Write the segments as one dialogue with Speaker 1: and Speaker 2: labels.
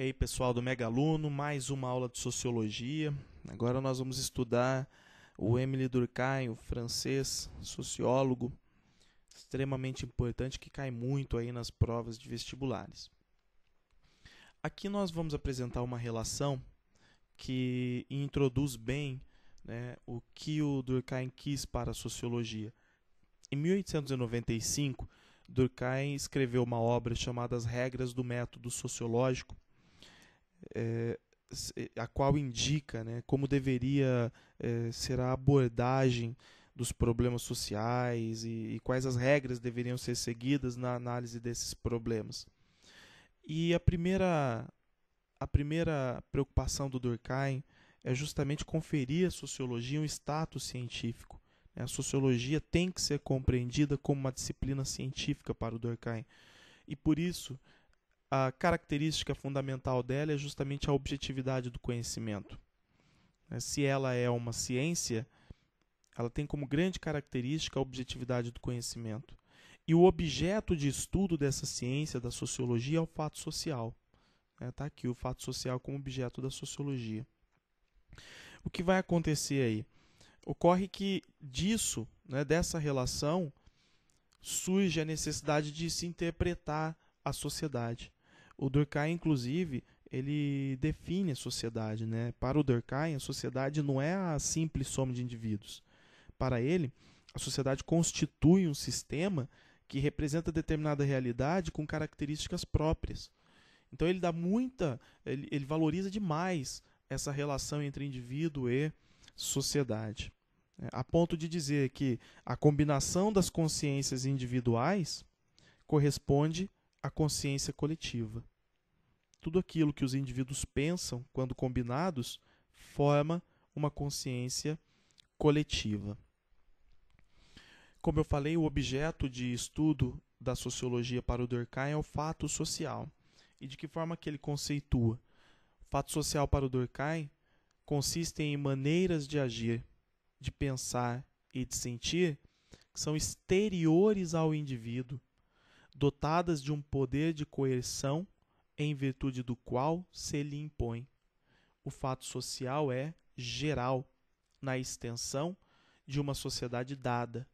Speaker 1: E aí, pessoal do Mega Aluno, mais uma aula de sociologia. Agora nós vamos estudar o Émile Durkheim, o francês sociólogo, extremamente importante que cai muito aí nas provas de vestibulares. Aqui nós vamos apresentar uma relação que introduz bem né, o que o Durkheim quis para a sociologia. Em 1895, Durkheim escreveu uma obra chamada As Regras do Método Sociológico, é, é, a qual indica né, como deveria é, ser a abordagem dos problemas sociais e, e, quais as regras deveriam ser seguidas na análise desses problemas. E a primeira, a primeira preocupação do Durkheim é justamente conferir à sociologia um status científico. Né. A sociologia tem que ser compreendida como uma disciplina científica para o Durkheim. E por isso, a característica fundamental dela é justamente a objetividade do conhecimento. Né, se ela é uma ciência, ela tem como grande característica a objetividade do conhecimento. E o objeto de estudo dessa ciência, da sociologia, é o fato social. Está né, aqui o fato social como objeto da sociologia. O que vai acontecer aí? Ocorre que disso, né, dessa relação, surge a necessidade de se interpretar a sociedade. O Durkheim, inclusive, ele define a sociedade. Né? Para o Durkheim, a sociedade não é a simples soma de indivíduos. Para ele, a sociedade constitui um sistema que representa determinada realidade com características próprias. Então ele dá muita, ele, ele valoriza demais essa relação entre indivíduo e sociedade, né? a ponto de dizer que a combinação das consciências individuais corresponde à consciência coletiva. Tudo aquilo que os indivíduos pensam, quando combinados, forma uma consciência coletiva. Como eu falei, o objeto de estudo da sociologia para o Durkheim é o fato social. E de que forma que ele conceitua? O fato social para o Durkheim consiste em maneiras de agir, de pensar e de sentir que são exteriores ao indivíduo, dotadas de um poder de coerção em virtude do qual se lhe impõe. O fato social é geral, na extensão de uma sociedade dada,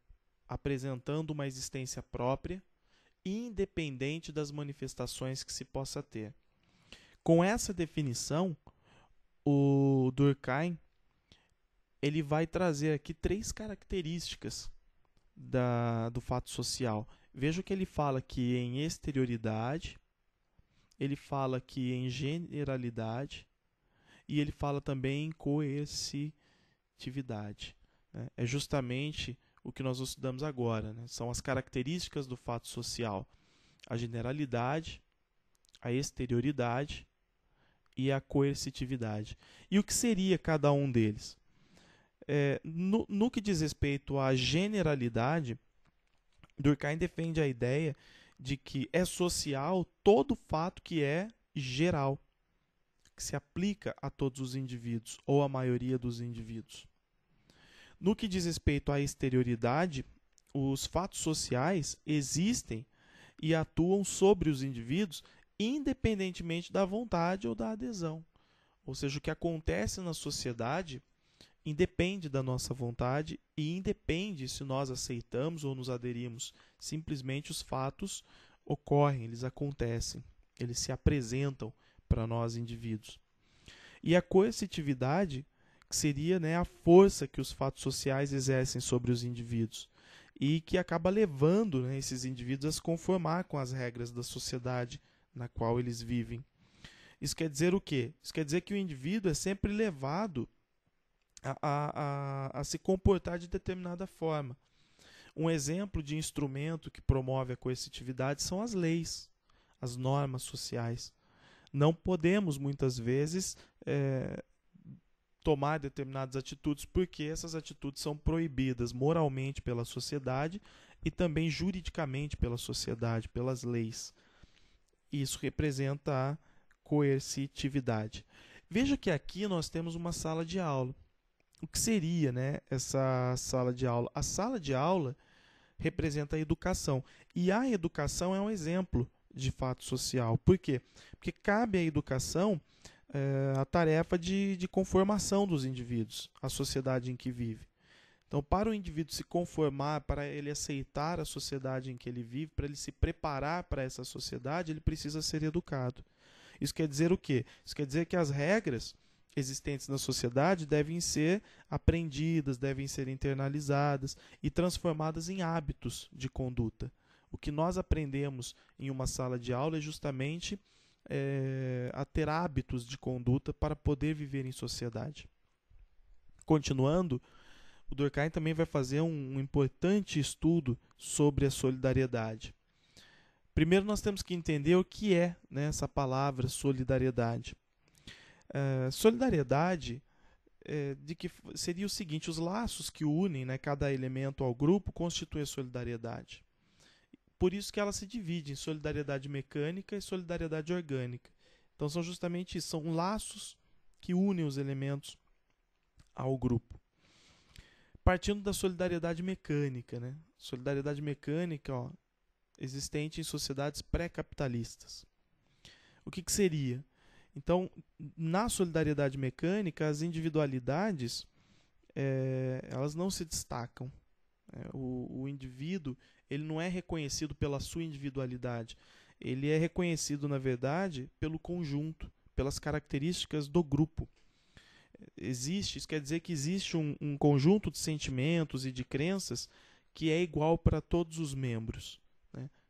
Speaker 1: apresentando uma existência própria, independente das manifestações que se possa ter. Com essa definição, o Durkheim ele vai trazer aqui três características da, do fato social. Veja o que ele fala aqui em exterioridade, ele fala que em generalidade e ele fala também em coercitividade. Né? É justamente o que nós estudamos agora, né? são as características do fato social, a generalidade, a exterioridade e a coercitividade. E o que seria cada um deles? É, no, no que diz respeito à generalidade, Durkheim defende a ideia de que é social todo fato que é geral, que se aplica a todos os indivíduos ou a maioria dos indivíduos. No que diz respeito à exterioridade, os fatos sociais existem e atuam sobre os indivíduos independentemente da vontade ou da adesão. Ou seja, o que acontece na sociedade independe da nossa vontade e independe se nós aceitamos ou nos aderimos. Simplesmente os fatos ocorrem, eles acontecem, eles se apresentam para nós indivíduos. E a coercitividade, que seria né, a força que os fatos sociais exercem sobre os indivíduos e que acaba levando né, esses indivíduos a se conformar com as regras da sociedade na qual eles vivem. Isso quer dizer o quê? Isso quer dizer que o indivíduo é sempre levado a, a, a, se comportar de determinada forma. Um exemplo de instrumento que promove a coercitividade são as leis, as normas sociais. Não podemos, muitas vezes, é, tomar determinadas atitudes porque essas atitudes são proibidas moralmente pela sociedade e também juridicamente pela sociedade, pelas leis. Isso representa a coercitividade. Veja que aqui nós temos uma sala de aula o que seria né, essa sala de aula? A sala de aula representa a educação. E a educação é um exemplo de fato social. Por quê? Porque cabe à educação é, a tarefa de, de conformação dos indivíduos, a sociedade em que vive. Então, para o indivíduo se conformar, para ele aceitar a sociedade em que ele vive, para ele se preparar para essa sociedade, ele precisa ser educado. Isso quer dizer o quê? Isso quer dizer que as regras existentes na sociedade devem ser aprendidas, devem ser internalizadas e transformadas em hábitos de conduta. O que nós aprendemos em uma sala de aula é justamente é, a ter hábitos de conduta para poder viver em sociedade. Continuando, o Durkheim também vai fazer um, um importante estudo sobre a solidariedade. Primeiro, nós temos que entender o que é né, essa palavra solidariedade. É, solidariedade é, de que seria o seguinte: os laços que unem né, cada elemento ao grupo constituem a solidariedade. Por isso que ela se divide em solidariedade mecânica e solidariedade orgânica. Então são justamente isso, são laços que unem os elementos ao grupo. Partindo da solidariedade mecânica, né? Solidariedade mecânica, ó, existente em sociedades pré-capitalistas. O que, que seria? Então, na solidariedade mecânica, as individualidades é, elas não se destacam. É, o, o indivíduo ele não é reconhecido pela sua individualidade. Ele é reconhecido, na verdade, pelo conjunto, pelas características do grupo existe, isso quer dizer que existe um, um, conjunto de sentimentos e de crenças que é igual para todos os membros.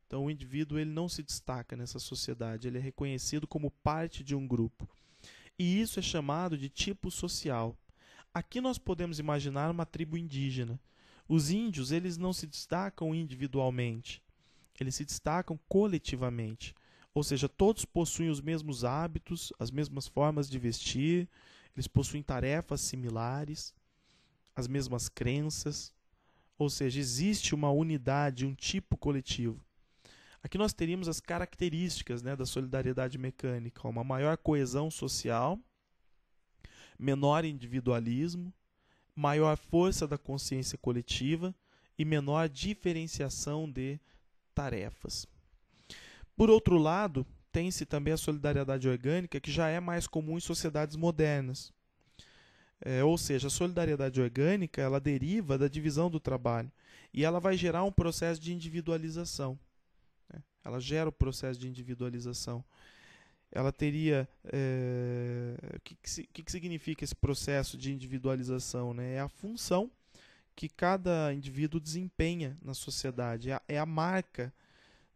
Speaker 1: Então o indivíduo ele não se destaca nessa sociedade, ele é reconhecido como parte de um grupo. E isso é chamado de tipo social. Aqui nós podemos imaginar uma tribo indígena. Os índios, eles não se destacam individualmente. Eles se destacam coletivamente. Ou seja, todos possuem os mesmos hábitos, as mesmas formas de vestir, eles possuem tarefas similares, as mesmas crenças. Ou seja, existe uma unidade, um tipo coletivo. Aqui nós teríamos as características né, da solidariedade mecânica: uma maior coesão social, menor individualismo, maior força da consciência coletiva e menor diferenciação de tarefas. Por outro lado, tem-se também a solidariedade orgânica, que já é mais comum em sociedades modernas. É, ou seja, a solidariedade orgânica ela deriva da divisão do trabalho e ela vai gerar um processo de individualização. Né? Ela gera o processo de individualização. Ela teria. É, eh, o que, que, que, significa esse processo de individualização? Né? É a função que cada indivíduo desempenha na sociedade, é a, é a marca,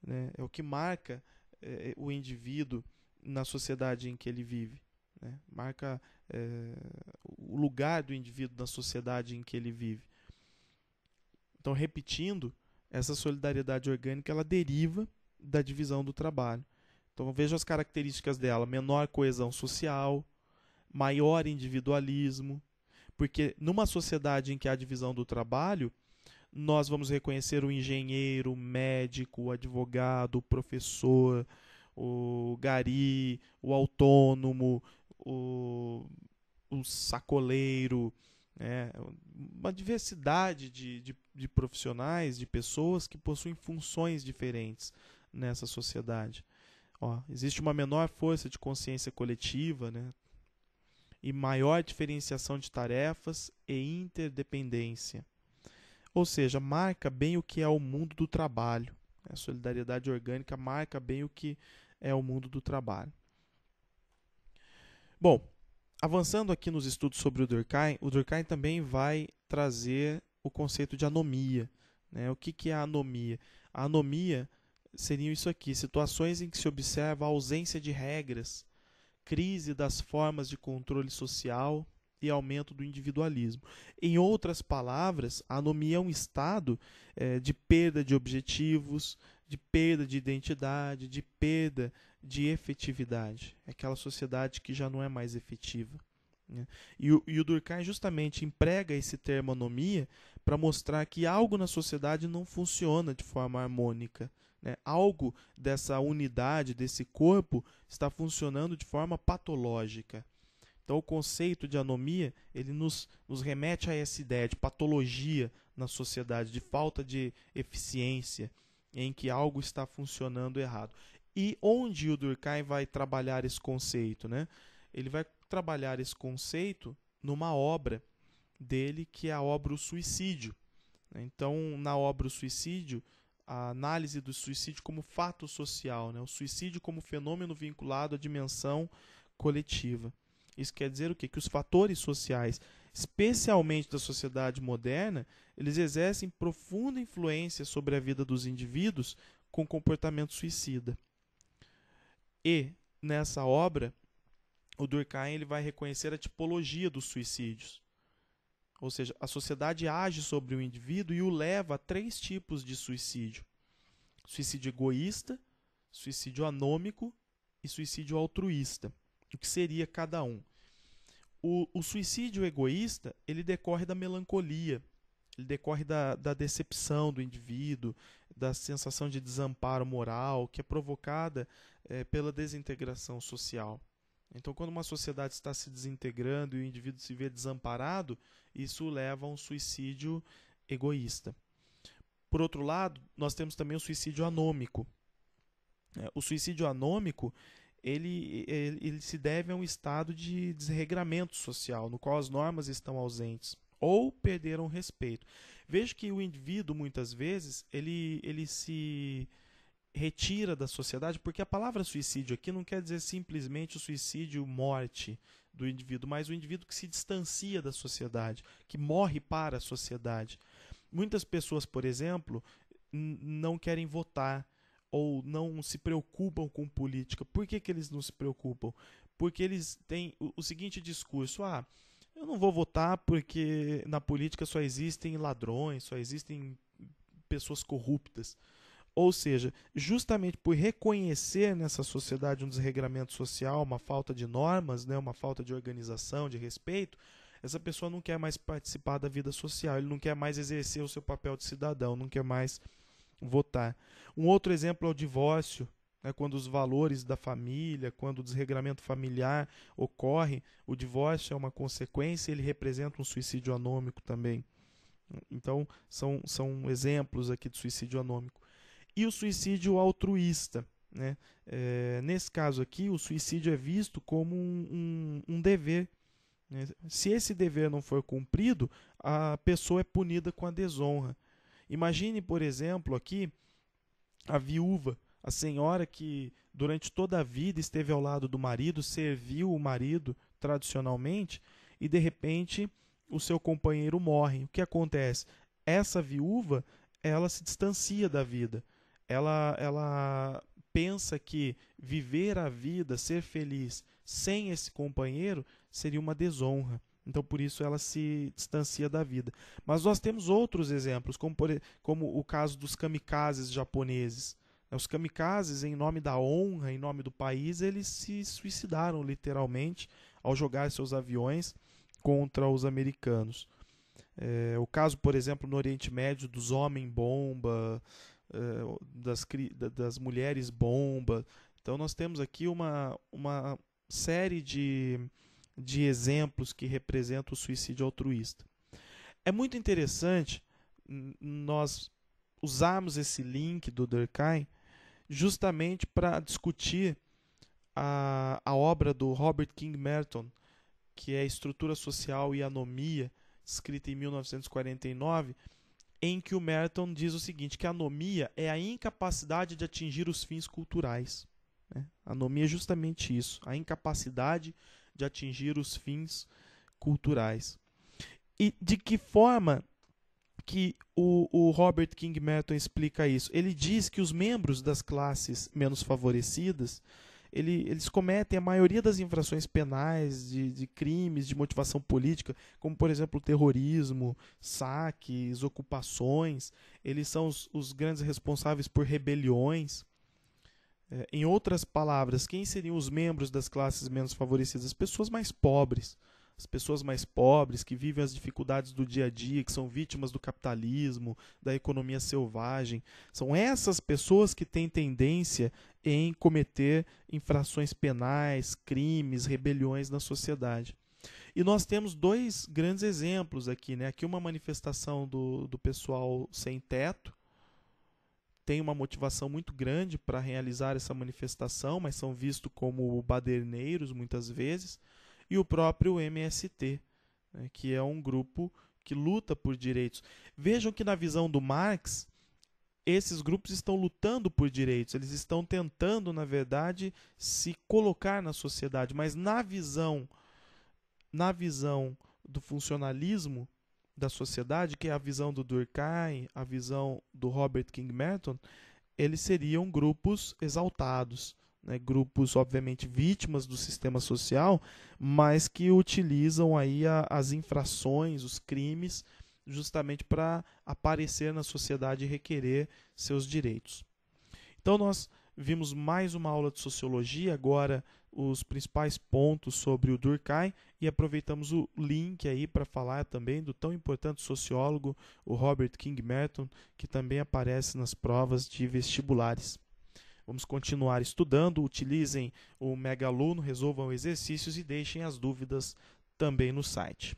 Speaker 1: né? é o que marca é, o indivíduo na sociedade em que ele vive. Né? marca é, o lugar do indivíduo na sociedade em que ele vive. Então, repetindo, essa solidariedade orgânica ela deriva da divisão do trabalho. Então veja as características dela: menor coesão social, maior individualismo, porque numa sociedade em que há divisão do trabalho, nós vamos reconhecer o engenheiro, o médico, o advogado, o professor, o gari, o autônomo, o, o sacoleiro, né? uma diversidade de, de de profissionais, de pessoas que possuem funções diferentes nessa sociedade. Ó, existe uma menor força de consciência coletiva, né? E maior diferenciação de tarefas e interdependência. Ou seja, marca bem o que é o mundo do trabalho. A solidariedade orgânica marca bem o que é o mundo do trabalho. Bom, avançando aqui nos estudos sobre o Durkheim, o Durkheim também vai trazer o conceito de anomia. Né? O que, que é a anomia? A anomia seriam isso aqui: situações em que se observa a ausência de regras, crise das formas de controle social e aumento do individualismo. Em outras palavras, a anomia é um estado é, de perda de objetivos, de perda de identidade, de perda de efetividade. É aquela sociedade que já não é mais efetiva. Né? E o, e o Durkheim justamente emprega esse termo anomia para mostrar que algo na sociedade não funciona de forma harmônica. Né? Algo dessa unidade, desse corpo, está funcionando de forma patológica. Então, o conceito de anomia ele nos, nos remete a essa ideia de patologia na sociedade, de falta de eficiência, em que algo está funcionando errado. E onde o Durkheim vai trabalhar esse conceito? Né? Ele vai trabalhar esse conceito numa obra dele, que é a obra O Suicídio. Então, na obra O Suicídio, a análise do suicídio como fato social, né? o suicídio como fenômeno vinculado à dimensão coletiva. Isso quer dizer o quê? Que os fatores sociais, especialmente da sociedade moderna, eles exercem profunda influência sobre a vida dos indivíduos com comportamento suicida. E, nessa obra, o Durkheim ele vai reconhecer a tipologia dos suicídios. Ou seja, a sociedade age sobre o indivíduo e o leva a três tipos de suicídio: suicídio egoísta, suicídio anômico e suicídio altruísta. O que seria cada um? O, o suicídio egoísta ele decorre da melancolia, ele decorre da, da decepção do indivíduo, da sensação de desamparo moral que é provocada é, pela desintegração social. Então, quando uma sociedade está se desintegrando e o indivíduo se vê desamparado, isso leva a um suicídio egoísta. Por outro lado, nós temos também o suicídio anômico. É, o suicídio anômico ele, ele, ele se deve a um estado de desregramento social, no qual as normas estão ausentes ou perderam respeito. Vejo que o indivíduo muitas vezes ele, ele se retira da sociedade, porque a palavra suicídio aqui não quer dizer simplesmente o suicídio morte do indivíduo, mas o indivíduo que se distancia da sociedade, que morre para a sociedade. Muitas pessoas, por exemplo, não querem votar ou não se preocupam com política. Por que, que eles não se preocupam? Porque eles têm o, o seguinte discurso: ah, eu não vou votar porque na política só existem ladrões, só existem pessoas corruptas. Ou seja, justamente por reconhecer nessa sociedade um desregramento social, uma falta de normas, né, uma falta de organização, de respeito, essa pessoa não quer mais participar da vida social, ele não quer mais exercer o seu papel de cidadão, não quer mais votar. Um outro exemplo é o divórcio, é quando os valores da família, quando o desregramento familiar ocorre, o divórcio é uma consequência, ele representa um suicídio anômico também. Então, são, são exemplos aqui de suicídio anômico e o suicídio altruísta. Né? É, nesse caso aqui, o suicídio é visto como um, um, um dever. Né? Se esse dever não for cumprido, a pessoa é punida com a desonra. Imagine, por exemplo, aqui a viúva, a senhora que durante toda a vida esteve ao lado do marido, serviu o marido tradicionalmente e de repente o seu companheiro morre. O que acontece? Essa viúva, ela se distancia da vida ela, ela pensa que viver a vida, ser feliz sem esse companheiro seria uma desonra. Então, por isso, ela se distancia da vida. Mas nós temos outros exemplos, como, por, como o caso dos kamikazes japoneses. Né, os kamikazes, em nome da honra, em nome do país, eles se suicidaram literalmente ao jogar seus aviões contra os americanos. É, o caso, por exemplo, no Oriente Médio dos homem-bomba, eh, das, das mulheres bomba. Então nós temos aqui uma, uma série de, de exemplos que representam o suicídio altruísta. É muito interessante nós usarmos esse link do Durkheim justamente para discutir a, a obra do Robert King Merton, que é Estrutura Social e Anomia, escrita em 1949, em que o Merton diz o seguinte: que a anomia é a incapacidade de atingir os fins culturais. Né? Anomia é justamente isso, a incapacidade de atingir os fins culturais. E de que forma que o, o Robert King Merton explica isso? Ele diz que os membros das classes menos favorecidas ele, eles cometem a maioria das infrações penais, de, de, crimes de motivação política, como por exemplo terrorismo, saques, ocupações. Eles são os, os grandes responsáveis por rebeliões. É, em outras palavras, quem seriam os membros das classes menos favorecidas? Pessoas mais pobres as pessoas mais pobres que vivem as dificuldades do dia a dia, que são vítimas do capitalismo, da economia selvagem. São essas pessoas que têm tendência em cometer infrações penais, crimes, rebeliões na sociedade. E nós temos dois grandes exemplos aqui. Né? Aqui uma manifestação do, do pessoal sem teto, tem uma motivação muito grande para realizar essa manifestação, mas são vistos como baderneiros muitas vezes e o próprio MST, né, que é um grupo que luta por direitos. Vejam que na visão do Marx, esses grupos estão lutando por direitos, eles estão tentando, na verdade, se colocar na sociedade, mas na visão na visão do funcionalismo da sociedade, que é a visão do Durkheim, a visão do Robert King Merton, eles seriam grupos exaltados, né, grupos obviamente vítimas do sistema social, mas que utilizam aí a, as infrações, os crimes, justamente para aparecer na sociedade e requerer seus direitos. Então nós vimos mais uma aula de sociologia, agora os principais pontos sobre o Durkheim e aproveitamos o link aí para falar também do tão importante sociólogo, o Robert King Merton, que também aparece nas provas de vestibulares. Vamos continuar estudando, utilizem o Mega Aluno, resolvam exercícios e deixem as dúvidas também no site.